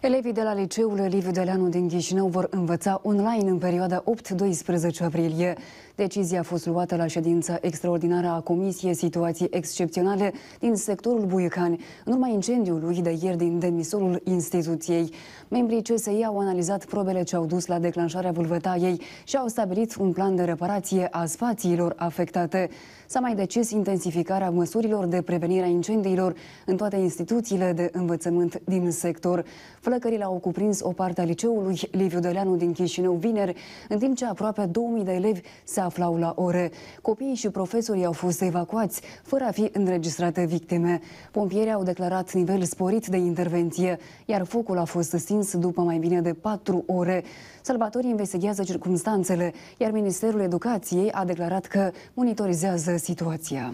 Elevii de la liceul Liviu Deleanu din Ghișinău vor învăța online în perioada 8-12 aprilie. Decizia a fost luată la ședința extraordinară a Comisiei Situații Excepționale din sectorul Buicani, în urma incendiului de ieri din demisolul instituției. Membrii CSI au analizat probele ce au dus la declanșarea vulvătaiei și au stabilit un plan de reparație a spațiilor afectate. S-a mai decis intensificarea măsurilor de prevenire a incendiilor în toate instituțiile de învățământ din sector. Flăcările au cuprins o parte a liceului Liviu Deleanu din Chișinău vineri, în timp ce aproape 2000 de elevi se aflau la ore. Copiii și profesorii au fost evacuați, fără a fi înregistrate victime. Pompierii au declarat nivel sporit de intervenție, iar focul a fost stins după mai bine de 4 ore. Salvatorii investigează circunstanțele, iar Ministerul Educației a declarat că monitorizează situația.